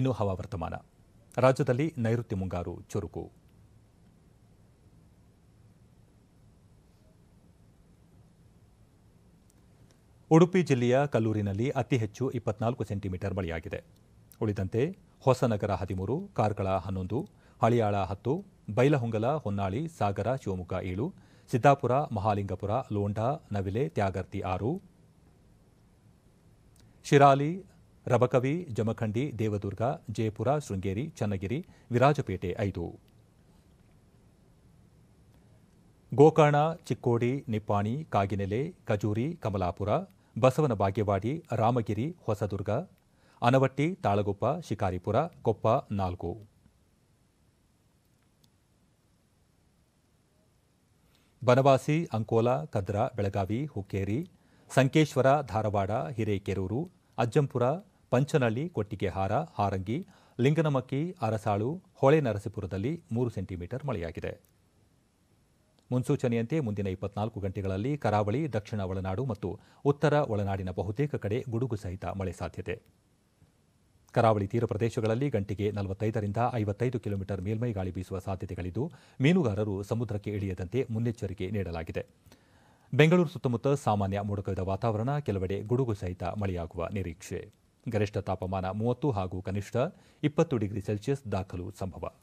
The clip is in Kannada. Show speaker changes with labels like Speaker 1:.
Speaker 1: ಇನ್ನು ಹವಾವರ್ತಮಾನ ರಾಜ್ಯದಲ್ಲಿ ನೈಋತ್ಯ ಮುಂಗಾರು ಚುರುಕು ಉಡುಪಿ ಜಿಲ್ಲೆಯ ಕಲ್ಲೂರಿನಲ್ಲಿ ಅತಿ ಹೆಚ್ಚು ಇಪ್ಪತ್ನಾಲ್ಕು ಸೆಂಟಿಮೀಟರ್ ಮಳೆಯಾಗಿದೆ ಉಳಿದಂತೆ ಹೊಸನಗರ ಹದಿಮೂರು ಕಾರ್ಕಳ ಹನ್ನೊಂದು ಹಳಿಯಾಳ ಹತ್ತು ಬೈಲಹೊಂಗಲ ಹೊನ್ನಾಳಿ ಸಾಗರ ಶಿವಮೊಗ್ಗ ಏಳು ಸಿದ್ದಾಪುರ ಮಹಾಲಿಂಗಪುರ ಲೋಂಡಾ ನವಿಲೆ ತ್ಯಾಗರ್ತಿ ಆರು ಶಿರಾಲಿ ರಬಕವಿ ಜಮಖಂಡಿ ದೇವದುರ್ಗ ಜಯಪುರ ಶೃಂಗೇರಿ ಚನ್ನಗಿರಿ ವಿರಾಜಪೇಟೆ ಐದು ಗೋಕರ್ಣ ಚಿಕ್ಕೋಡಿ ನಿಪ್ಪಾಣಿ ಕಾಗಿನೆಲೆ ಕಜೂರಿ ಕಮಲಾಪುರ ಬಸವನ ಬಾಗೇವಾಡಿ ರಾಮಗಿರಿ ಹೊಸದುರ್ಗ ಅನವಟ್ಟಿ ತಾಳಗುಪ್ಪ ಶಿಕಾರಿಪುರ ಕೊಪ್ಪ ನಾಲ್ಕು ಬನವಾಸಿ ಅಂಕೋಲ ಕದ್ರಾ ಬೆಳಗಾವಿ ಹುಕ್ಕೇರಿ ಸಂಕೇಶ್ವರ ಧಾರವಾಡ ಹಿರೇಕೆರೂರು ಅಜ್ಜಂಪುರ ಪಂಚನಳ್ಳಿ ಕೊಟ್ಟಿಗೆಹಾರ ಹಾರಂಗಿ ಲಿಂಗನಮಕ್ಕಿ ಅರಸಾಳು ಹೊಳೆನರಸಿಪುರದಲ್ಲಿ ಮೂರು ಸೆಂಟಿಮೀಟರ್ ಮಳೆಯಾಗಿದೆ ಮುನ್ಸೂಚನೆಯಂತೆ ಮುಂದಿನ ಇಪ್ಪತ್ನಾಲ್ಕು ಗಂಟೆಗಳಲ್ಲಿ ಕರಾವಳಿ ದಕ್ಷಿಣ ಒಳನಾಡು ಮತ್ತು ಉತ್ತರ ಒಳನಾಡಿನ ಬಹುತೇಕ ಕಡೆ ಗುಡುಗು ಸಹಿತ ಮಳೆ ಸಾಧ್ಯತೆ ಕರಾವಳಿ ತೀರ ಪ್ರದೇಶಗಳಲ್ಲಿ ಗಂಟೆಗೆ ನಲವತ್ತೈದರಿಂದ ಐವತ್ತೈದು ಕಿಲೋಮೀಟರ್ ಮೇಲ್ಮೈ ಗಾಳಿ ಬೀಸುವ ಸಾಧ್ಯತೆಗಳಿದ್ದು ಮೀನುಗಾರರು ಸಮುದ್ರಕ್ಕೆ ಇಳಿಯದಂತೆ ಮುನ್ನೆಚ್ಚರಿಕೆ ನೀಡಲಾಗಿದೆ ಬೆಂಗಳೂರು ಸುತ್ತಮುತ್ತ ಸಾಮಾನ್ಯ ಮೋಡಕವಿದ ವಾತಾವರಣ ಕೆಲವೆಡೆ ಗುಡುಗು ಸಹಿತ ಮಳೆಯಾಗುವ ನಿರೀಕ್ಷೆ ಗರಿಷ್ಠ ತಾಪಮಾನ ಮೂವತ್ತು ಹಾಗೂ ಕನಿಷ್ಠ ಇಪ್ಪತ್ತು ಡಿಗ್ರಿ ಸೆಲ್ಸಿಯಸ್ ದಾಖಲು ಸಂಭವ